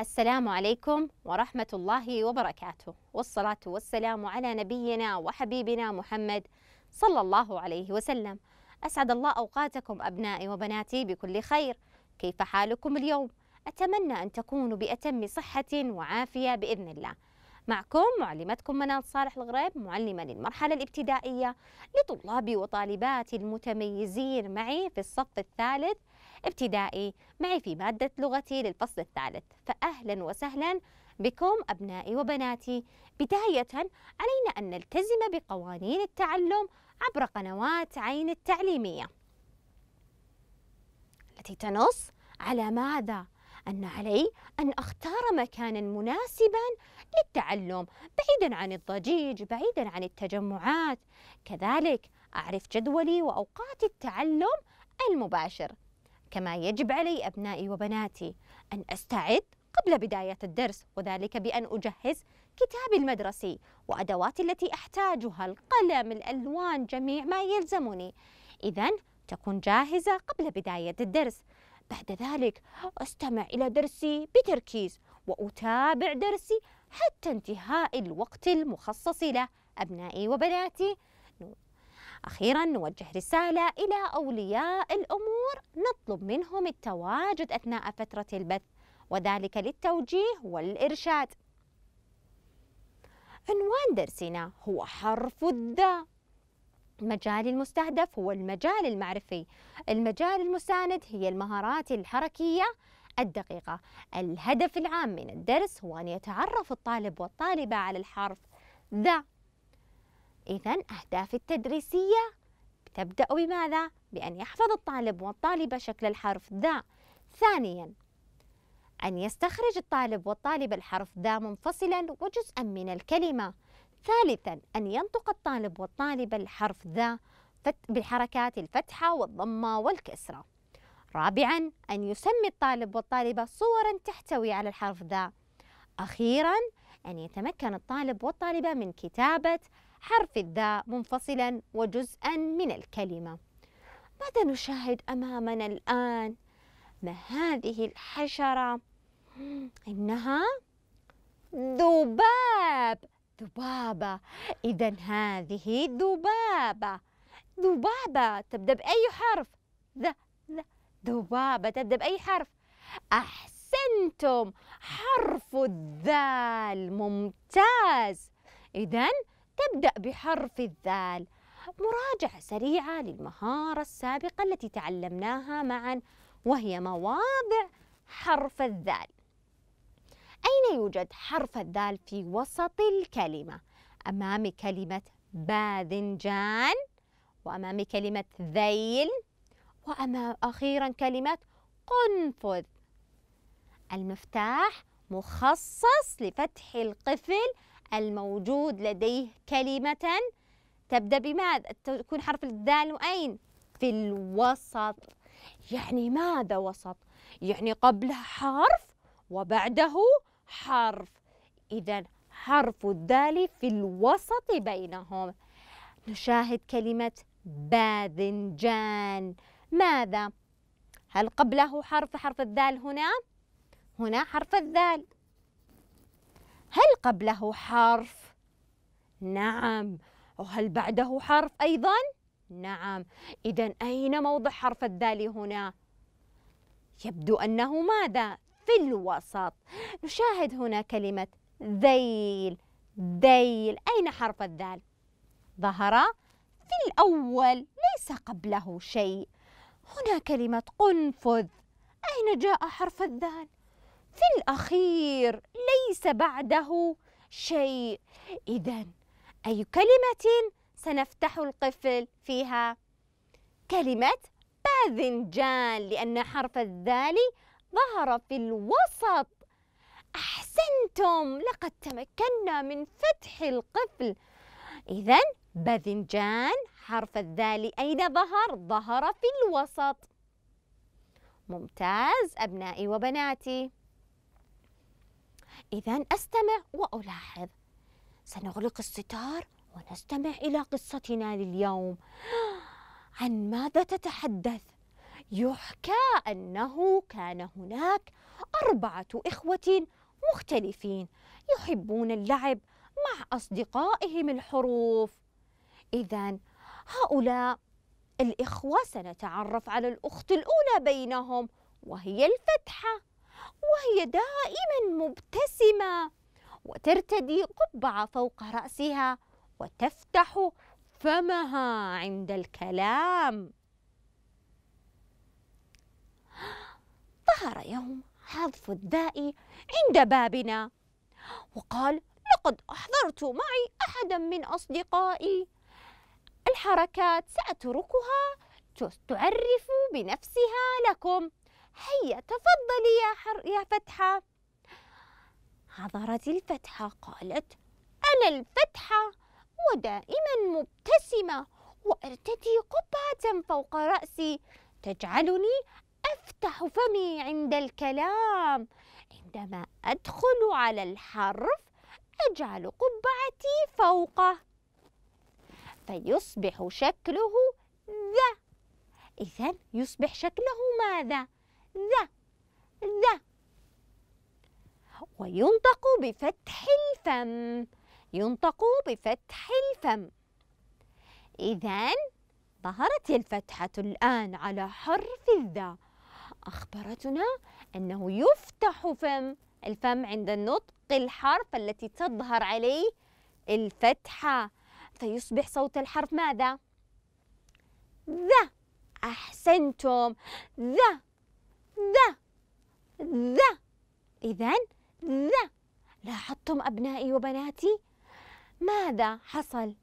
السلام عليكم ورحمة الله وبركاته والصلاة والسلام على نبينا وحبيبنا محمد صلى الله عليه وسلم أسعد الله أوقاتكم أبنائي وبناتي بكل خير كيف حالكم اليوم؟ أتمنى أن تكونوا بأتم صحة وعافية بإذن الله معكم معلمتكم منال صالح الغريب معلمة للمرحلة الابتدائية لطلابي وطالباتي المتميزين معي في الصف الثالث ابتدائي معي في مادة لغتي للفصل الثالث فأهلا وسهلا بكم أبنائي وبناتي بداية علينا أن نلتزم بقوانين التعلم عبر قنوات عين التعليمية التي تنص على ماذا؟ أن علي أن أختار مكانا مناسبا للتعلم بعيدا عن الضجيج بعيدا عن التجمعات كذلك أعرف جدولي وأوقات التعلم المباشر كما يجب علي أبنائي وبناتي أن أستعد قبل بداية الدرس وذلك بأن أجهز كتابي المدرسي وأدواتي التي أحتاجها القلم الألوان جميع ما يلزمني إذا تكون جاهزة قبل بداية الدرس بعد ذلك أستمع إلى درسي بتركيز وأتابع درسي حتى انتهاء الوقت المخصص له أبنائي وبناتي أخيرا نوجه رسالة إلى أولياء الأمور نطلب منهم التواجد أثناء فترة البث وذلك للتوجيه والإرشاد عنوان درسنا هو حرف الذا المجال المستهدف هو المجال المعرفي المجال المساند هي المهارات الحركية الدقيقة الهدف العام من الدرس هو أن يتعرف الطالب والطالبة على الحرف ذا إذا أهداف التدريسية تبدأ بماذا؟ بأن يحفظ الطالب والطالبة شكل الحرف ذا ثانيا أن يستخرج الطالب والطالبة الحرف ذا منفصلا وجزءا من الكلمة ثالثا أن ينطق الطالب والطالبة الحرف ذا بالحركات الفتحة والضمة والكسرة رابعا أن يسمي الطالب والطالبة صورا تحتوي على الحرف ذا أخيرا أن يتمكن الطالب والطالبة من كتابة حرف الذاء منفصلا وجزءا من الكلمة ماذا نشاهد أمامنا الآن؟ ما هذه الحشرة؟ إنها ذباب ذبابة إذا هذه ذبابة ذبابة تبدأ بأي حرف؟ ذ ذ ذبابة تبدأ بأي حرف؟ أحسنتم حرف الذال ممتاز إذا تبدأ بحرف الذال مراجعة سريعة للمهارة السابقة التي تعلمناها معا وهي مواضع حرف الذال أين يوجد حرف الذال في وسط الكلمة؟ أمام كلمة باذنجان وأمام كلمة ذيل وأمام أخيرا كلمة قنفذ المفتاح مخصص لفتح القفل الموجود لديه كلمة تبدأ بماذا؟ تكون حرف الدال وأين؟ في الوسط يعني ماذا وسط؟ يعني قبله حرف وبعده حرف إذا حرف الدال في الوسط بينهم نشاهد كلمة باذنجان ماذا؟ هل قبله حرف حرف الدال هنا؟ هنا حرف الذال هل قبله حرف نعم وهل بعده حرف أيضا نعم إذا أين موضع حرف الدال هنا يبدو أنه ماذا في الوسط نشاهد هنا كلمة ذيل ذيل أين حرف الذال ظهر في الأول ليس قبله شيء هنا كلمة قنفذ أين جاء حرف الذال في الأخير ليس بعده شيء إذا أي كلمة سنفتح القفل فيها كلمة باذنجان لأن حرف الذال ظهر في الوسط أحسنتم لقد تمكنا من فتح القفل إذا باذنجان حرف الذال أين ظهر؟ ظهر في الوسط ممتاز أبنائي وبناتي إذا أستمع وألاحظ سنغلق الستار ونستمع إلى قصتنا لليوم عن ماذا تتحدث؟ يحكى أنه كان هناك أربعة إخوة مختلفين يحبون اللعب مع أصدقائهم الحروف إذا هؤلاء الإخوة سنتعرف على الأخت الأولى بينهم وهي الفتحة وهي دائما مبتسمة وترتدي قبعة فوق رأسها وتفتح فمها عند الكلام ظهر يوم حذف الداء عند بابنا وقال لقد أحضرت معي أحدا من أصدقائي الحركات سأتركها تعرف بنفسها لكم هيا تفضلي يا, حر يا فتحة حضرت الفتحة قالت أنا الفتحة ودائما مبتسمة وأرتدي قبعة فوق رأسي تجعلني أفتح فمي عند الكلام عندما أدخل على الحرف أجعل قبعتي فوقه فيصبح شكله ذا إذا يصبح شكله ماذا؟ ذا ذا وينطق بفتح الفم ينطق بفتح الفم إذا ظهرت الفتحة الآن على حرف الذا أخبرتنا أنه يفتح فم الفم عند النطق الحرف التي تظهر عليه الفتحة فيصبح صوت الحرف ماذا؟ ذا أحسنتم ذا ذا ذا إذا لا لاحظتم أبنائي وبناتي ماذا حصل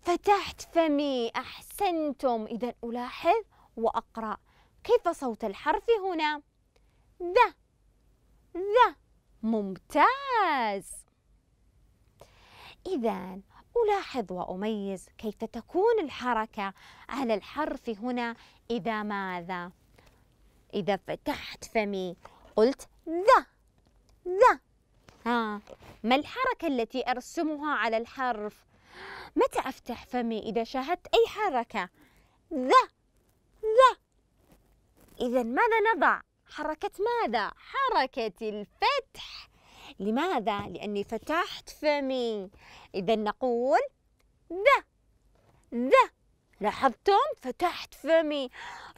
فتحت فمي أحسنتم إذا ألاحظ وأقرأ كيف صوت الحرف هنا ذا ذا ممتاز إذا ألاحظ وأميز كيف تكون الحركة على الحرف هنا إذا ماذا إذا فتحت فمي قلت ذا ذا ها ما الحركة التي أرسمها على الحرف متى أفتح فمي إذا شاهدت أي حركة ذا ذا إذا ماذا نضع حركة ماذا حركة الفتح لماذا لأني فتحت فمي إذا نقول ذا ذا لاحظتم فتحت فمي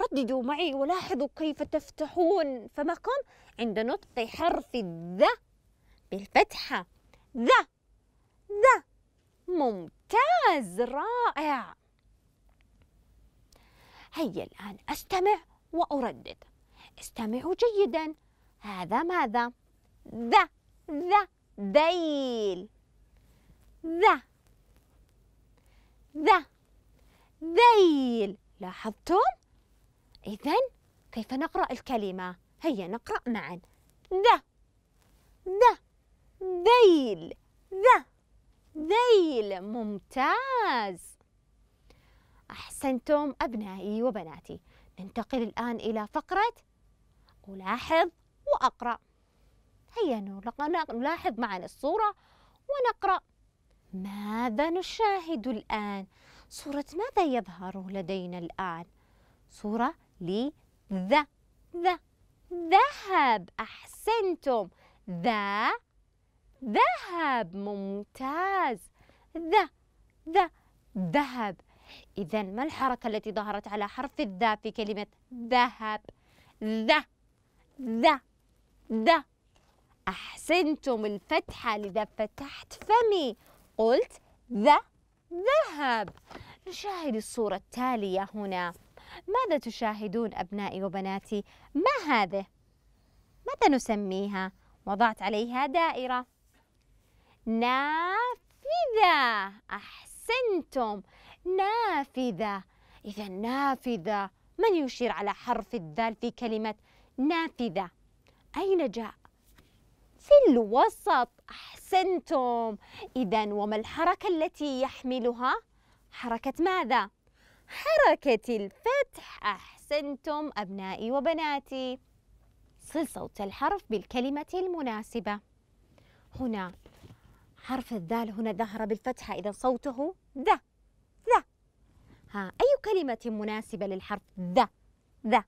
رددوا معي ولاحظوا كيف تفتحون فمكم عند نطق حرف الذ بالفتحة ذا ذا ممتاز رائع هيا الآن أستمع وأردد استمعوا جيدا هذا ماذا ذا ذا ذيل ذا ذا ذيل لاحظتم؟ إذا كيف نقرأ الكلمة؟ هيا نقرأ معا ذا ذا ذيل ذا ذيل ممتاز أحسنتم أبنائي وبناتي ننتقل الآن إلى فقرة ألاحظ وأقرأ هيا نلاحظ معا الصورة ونقرأ ماذا نشاهد الآن؟ صورة ماذا يظهر لدينا الآن؟ صورة لذا ذا ذهب أحسنتم ذا ذهب ممتاز ذا ذا ذهب إذا ما الحركة التي ظهرت على حرف الذا في كلمة ذهب ذا ذا ذا أحسنتم الفتحة لذا فتحت فمي قلت ذا ذهب نشاهد الصورة التالية هنا ماذا تشاهدون أبنائي وبناتي؟ ما هذه؟ ماذا نسميها؟ وضعت عليها دائرة نافذة أحسنتم نافذة إذا نافذة من يشير على حرف الدال في كلمة نافذة؟ أين جاء؟ في الوسط أحسنتم إذا وما الحركة التي يحملها؟ حركة ماذا؟ حركة الفتح أحسنتم أبنائي وبناتي صل صوت الحرف بالكلمة المناسبة هنا حرف الذال هنا ظهر بالفتحة إذا صوته ذا ذا ها أي كلمة مناسبة للحرف ذا ذا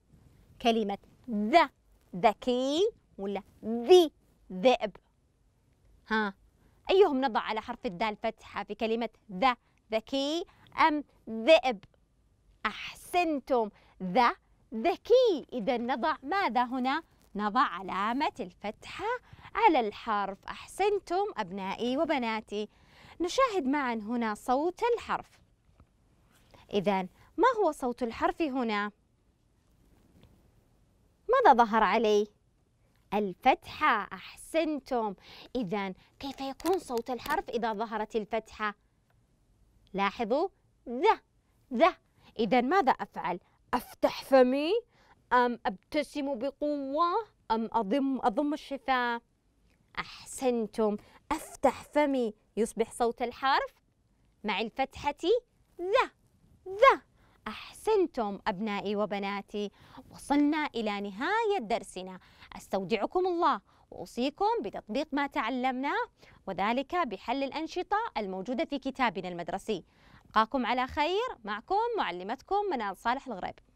كلمة ذا ذكي ولا ذي ذئب ها أيهم نضع على حرف الدال فتحة في كلمة ذا ذكي أم ذئب أحسنتم ذا ذكي إذا نضع ماذا هنا؟ نضع علامة الفتحة على الحرف أحسنتم أبنائي وبناتي نشاهد معا هنا صوت الحرف إذا ما هو صوت الحرف هنا؟ ماذا ظهر عليه؟ الفتحة أحسنتم إذا كيف يكون صوت الحرف إذا ظهرت الفتحة؟ لاحظوا ذا ذا إذا ماذا أفعل؟ أفتح فمي أم أبتسم بقوة أم أضم أضم الشفاه؟ أحسنتم أفتح فمي يصبح صوت الحرف مع الفتحة ذا ذا أحسنتم أبنائي وبناتي وصلنا إلى نهاية درسنا أستودعكم الله أوصيكم بتطبيق ما تعلمناه وذلك بحل الأنشطة الموجودة في كتابنا المدرسي ألقاكم على خير معكم معلمتكم منال صالح الغريب